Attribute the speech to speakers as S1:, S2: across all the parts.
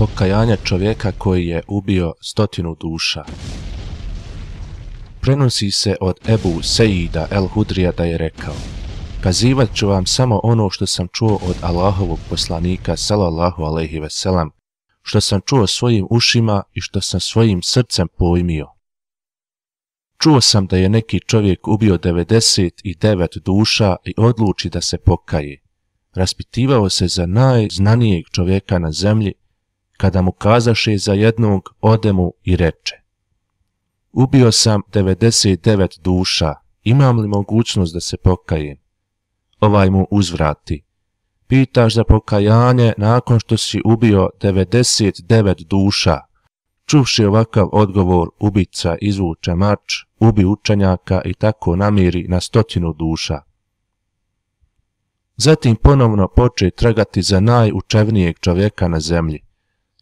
S1: pokajanja čovjeka koji je ubio stotinu duša. Prenosi se od Ebu Sejida El Hudrija da je rekao Kazivat ću vam samo ono što sam čuo od Allahovog poslanika sallallahu alaihi veselam, što sam čuo svojim ušima i što sam svojim srcem pojmio. Čuo sam da je neki čovjek ubio 99 duša i odluči da se pokaje. Raspitivao se za najznanijeg čovjeka na zemlji kada mu kazaše za jednog, odemu i reče. Ubio sam 99 duša, imam li mogućnost da se pokajem? Ovaj mu uzvrati. Pitaš za pokajanje nakon što si ubio 99 duša. Čuvši ovakav odgovor, ubica izvuče mač, ubi učenjaka i tako namiri na stotinu duša. Zatim ponovno poče tragati za najučevnijeg čovjeka na zemlji.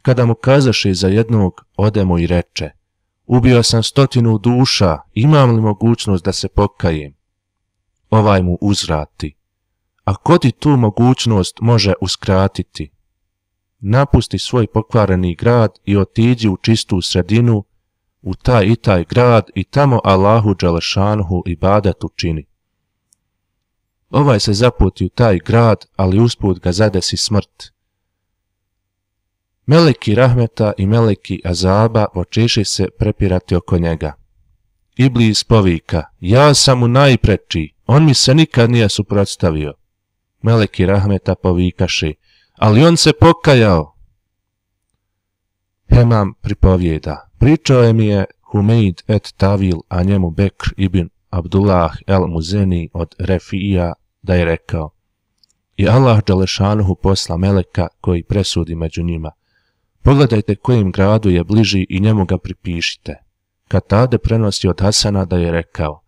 S1: Kada mu kazaše za jednog, ode mu i reče, ubio sam stotinu duša, imam li mogućnost da se pokajem? Ovaj mu uzrati, a ko ti tu mogućnost može uskratiti? Napusti svoj pokvareni grad i otiđi u čistu sredinu, u taj i taj grad i tamo Allahu Đalešanhu i Badat učini. Ovaj se zaputi u taj grad, ali usput ga zadesi smrt. smrt. Meleki Rahmeta i Meleki Azaba počeše se prepirati oko njega. Iblis povika, ja sam mu najpreči, on mi se nikad nije suprotstavio. Meleki Rahmeta povikaše, ali on se pokajao. Hemam pripovjeda, pričao je mi je Humeid et Tavil, a njemu Bekr ibn Abdullah el Muzeni od Refija da je rekao, i Allah Đalešanuhu posla Meleka koji presudi među njima. Pogledajte kojim gradu je bliži i njemu ga pripišite. Katade prenosi od Hasana da je rekao,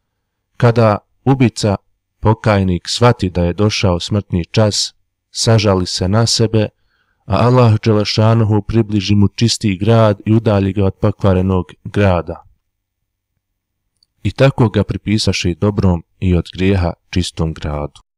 S1: kada ubica, pokajnik, svati da je došao smrtni čas, sažali se na sebe, a Allah Đelešanuhu približi mu čisti grad i udalji ga od pokvarenog grada. I tako ga pripisaše dobrom i od grijeha čistom gradu.